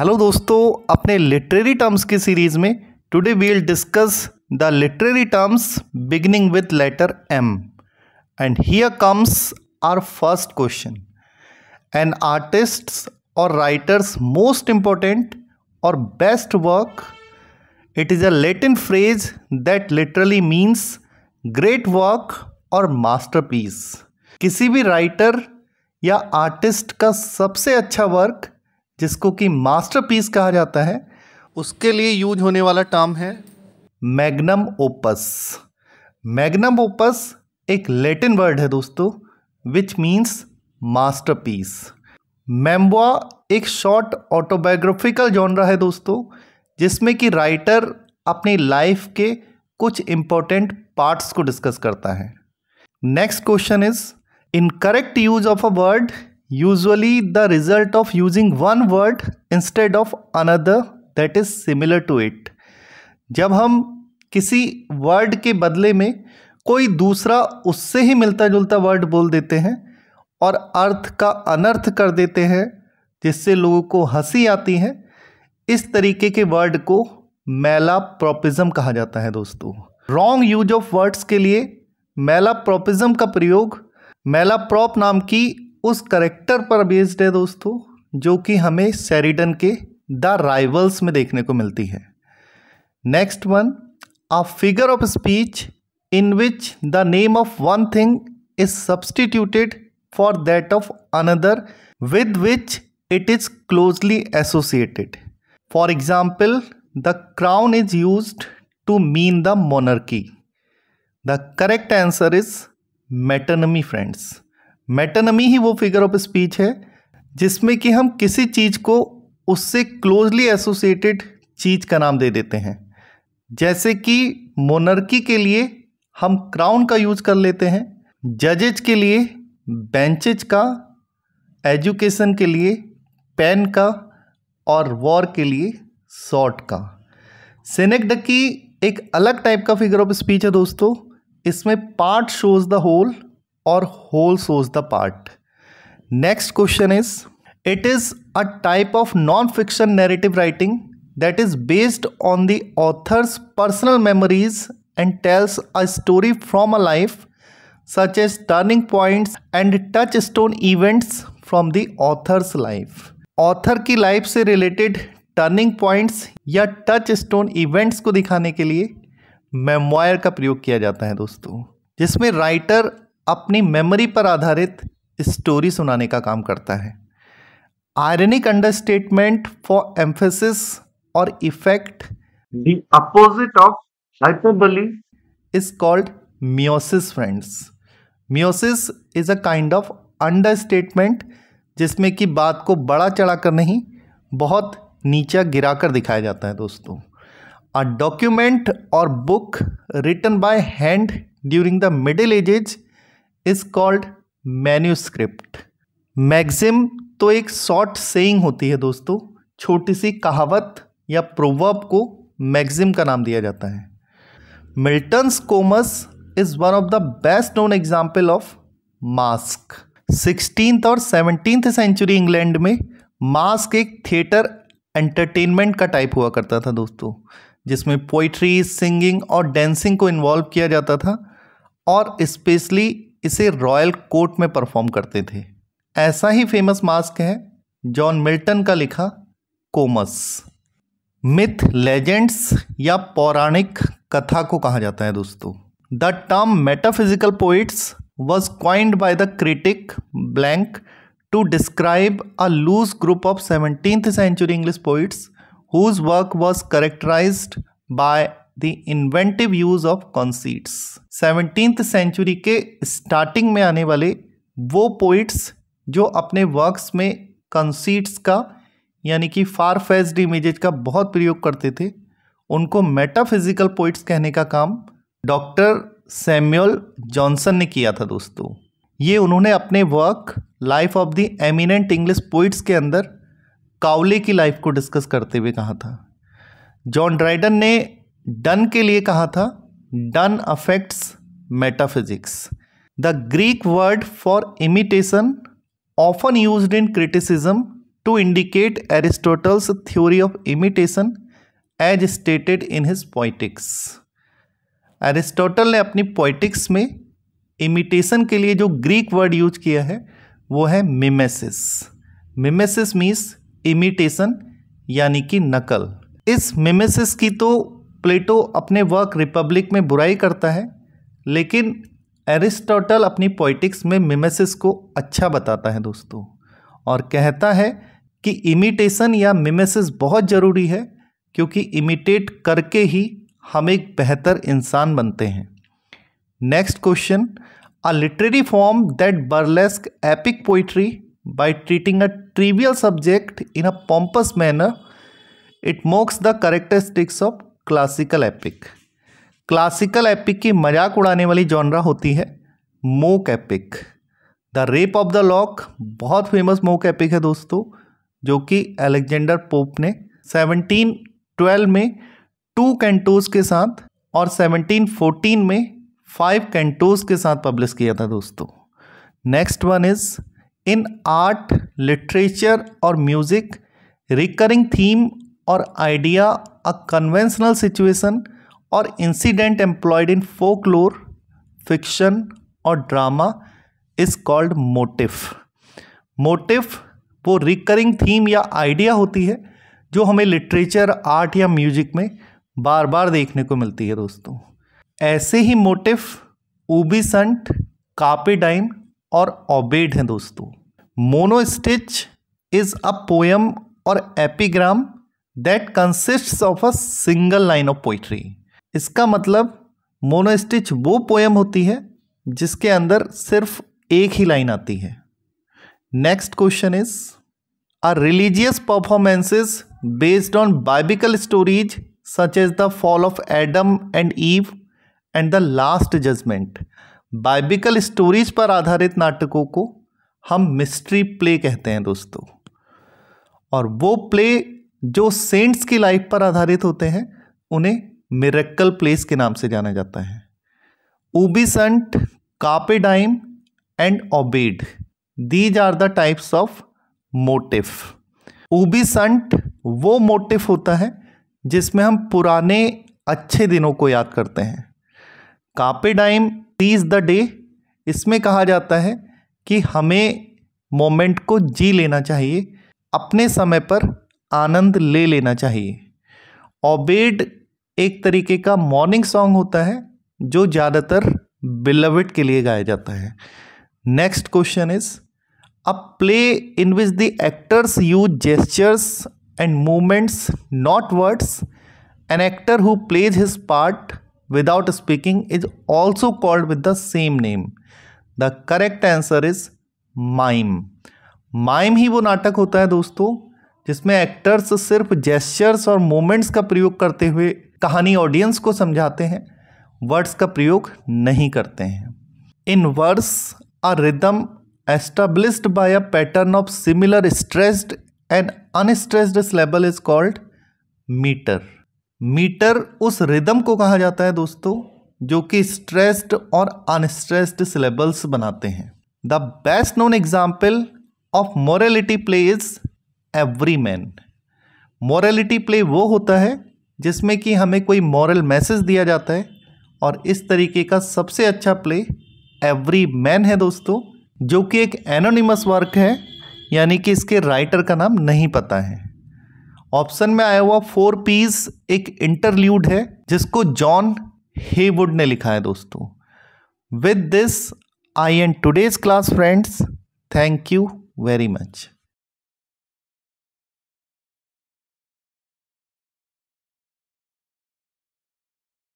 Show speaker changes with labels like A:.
A: Hello दोस्तों अपने literary terms की सीरीज में today we will discuss the literary terms beginning with letter M and here comes our first question an artist और writer's most important और best work it is a Latin phrase that literally means great work और masterpiece किसी भी writer या artist का सबसे अच्छा work जिसको कि मास्टरपीस कहा जाता है उसके लिए यूज होने वाला टर्म है मैग्नम ओपस मैग्नम ओपस एक लेटिन वर्ड है दोस्तों which means masterpiece memoir एक शॉर्ट ऑटोबायोग्राफिकल जॉनरा है दोस्तों जिसमें कि राइटर अपनी लाइफ के कुछ इंपॉर्टेंट पार्ट्स को डिस्कस करता है next question is incorrect use of a word usually the result of using one word instead of another that is similar to it जब हम किसी वर्ड के बदले में कोई दूसरा उससे ही मिलता जुलता वर्ड बोल देते हैं और अर्थ का अनर्थ कर देते हैं जिससे लोगों को हंसी आती है इस तरीके के वर्ड को मेला प्रोपिज्म कहा जाता है दोस्तों रॉन्ग यूज ऑफ वर्ड्स के लिए मेला प्रोपिज्म का प्रयोग मेला प्रॉप नाम की उस करेक्टर पर बेस्ड है दोस्तों जो कि हमें सेरिडन के द राइवल्स में देखने को मिलती है next one a figure of speech in which the name of one thing is substituted for that of another with which it is closely associated for example the crown is use to mean the monarchy the correct answer is metonymy friends metonymy ही वो figure of speech है जिसमें कि हम किसी चीज़ को उससे closely associated चीज़ का नाम दे देते हैं जैसे कि मोनर्की के लिए हम क्राउन का यूज कर लेते हैं जजेज के लिए बेंचेज का एजुकेशन के लिए पेन का और वॉर के लिए शॉर्ट का सेनेकडा की एक अलग टाइप का फिगर ऑफ स्पीच है दोस्तों इसमें पार्ट शोज द होल और whole shows the part next question is it is a type of non fiction narrative writing that is based on the author's personal memories and tells a story from a life such as turning points and touchstone events from the author's life author की life से related turning points या touchstone events को दिखाने के लिए memoir का प्रयोग किया जाता है दोस्तों जिसमें राइटर अपनी मेमोरी पर आधारित स्टोरी सुनाने का काम करता है आयरनिक अंडरस्टेटमेंट फॉर एम्फेसिस और effect the opposite of hyperbole is called meiosis friends meiosis is a kind of understatement जिसमें कि बात को बड़ा चढ़ा कर नहीं बहुत नीचा गिरा कर दिखाया जाता है दोस्तों अ डॉक्यूमेंट और book written by hand during the middle ages is called manuscript maxim तो एक शॉर्ट सेइंग होती है दोस्तों छोटी सी कहावत या प्रोवर्ब को मैगजिम का नाम दिया जाता है Milton's Comus is one of the best known example of masque sixteen और सेवनटीन सेंचुरी इंग्लैंड में मास्क एक थिएटर एंटरटेनमेंट का टाइप हुआ करता था दोस्तों जिसमें पोइट्री सिंगिंग और डांसिंग को इन्वॉल्व किया जाता था और स्पेशली इसे रॉयल कोर्ट में परफॉर्म करते थे ऐसा ही फेमस मास्क है जॉन मिल्टन का लिखा कोमस मिथ लेजेंड्स या पौराणिक कथा को कहा जाता है दोस्तों the term metaphysical poets was coined by the critic Blank to describe a loose group of seventeen century English poets whose work was characterised by the inventive use of conceits seventeenth century के starting में आने वाले वो poets जो अपने works में conceits का यानी कि फार फेज्ड इमेजेज का बहुत प्रयोग करते थे उनको मेटाफिजिकल पोइट्स कहने का काम डॉक्टर सैम्यूल जॉनसन ने किया था दोस्तों ये उन्होंने अपने work life of the eminent English poets के अंदर कावले की लाइफ को डिस्कस करते हुए कहा था जॉन ड्राइडन ने डन के लिए कहा था Donne affects metaphysics the Greek word for imitation often use in criticism to indicate Aristotle's theory of imitation as stated in his Poetics Aristotle ने अपनी पॉइटिक्स में इमिटेशन के लिए जो ग्रीक वर्ड यूज किया है वो है मिमेसिस मिमेसिस मीन्स इमिटेशन यानी कि नकल इस मिमेसिस की तो प्लेटो अपने वर्क रिपब्लिक में बुराई करता है लेकिन एरिस्टोटल अपनी पॉइटिक्स में मिमेसिस को अच्छा बताता है दोस्तों और कहता है कि इमिटेशन या मिमेसिस बहुत ज़रूरी है क्योंकि इमिटेट करके ही हम एक बेहतर इंसान बनते हैं next question a literary form that burlesque epic poetry by treating a trivial subject in a pompous manner it mocks the characteristics of classical epic classical epic की मजाक उड़ाने वाली जॉनरा होती है mock epic the rape of the lock बहुत famous mock epic है दोस्तों जो कि एलेक्जेंडर पोप ने 1712 में टू कैंटोज के साथ और 1714 में फाइव कैंटोज के साथ पब्लिश किया था दोस्तों next one is in art literature और म्यूजिक रिकरिंग थीम और आइडिया अ conventional situation और incident employed in folklore, fiction और drama is called motif. Motif वो रिकरिंग थीम या आइडिया होती है जो हमें लिटरेचर आर्ट या म्यूजिक में बार बार देखने को मिलती है दोस्तों ऐसे ही मोटिफ उबीसंट कापेडाइम और ओबेड हैं दोस्तों monostich is a poem और epigram that consist of a single line of poetry इसका मतलब मोनोस्टिच वो पोएम होती है जिसके अंदर सिर्फ एक ही लाइन आती है next question is are religious performances based on biblical stories such as the fall of Adam and Eve and the last judgement biblical stories पर आधारित नाटकों को हम मिस्ट्री प्ले कहते हैं दोस्तों और वो प्ले जो सेंट्स की लाइफ पर आधारित होते हैं उन्हें मिरेक्कल प्लेस के नाम से जाना जाता है ubi sunt carpe diem and aubade these are the types of motif ubi sunt वो मोटिफ होता है जिसमें हम पुराने अच्छे दिनों को याद करते हैं कापेडाइम सीज द डे इसमें कहा जाता है कि हमें मोमेंट को जी लेना चाहिए अपने समय पर आनंद ले लेना चाहिए ओबेड एक तरीके का मॉर्निंग सॉन्ग होता है जो ज़्यादातर बिलविड के लिए गाया जाता है next question is a play in which the actors use gestures and movements not words an actor who plays his part without speaking is also called with the same name the correct answer is mime mime ही वो नाटक होता है दोस्तों जिसमें actors सिर्फ gestures और moments का प्रयोग करते हुए कहानी ऑडियंस को समझाते हैं वर्ड्स का प्रयोग नहीं करते हैं in words a rhythm established by a pattern of similar stressed and unstressed syllable is called metre metre उस रिदम को कहा जाता है दोस्तों जो कि स्ट्रेस्ड और अनस्ट्रेस्ड सिलेबल्स बनाते हैं the best known example of morality play is Everyman morality play वो होता है जिसमें कि हमें कोई मॉरल मैसेज दिया जाता है और इस तरीके का सबसे अच्छा प्ले एवरी मैन है दोस्तों जो कि एक एनोनिमस वर्क है यानी कि इसके राइटर का नाम नहीं पता है ऑप्शन में आया हुआ फोर पीस एक इंटरल्यूड है जिसको जॉन हेवुड ने लिखा है दोस्तों with this I end today's class friends thank you very much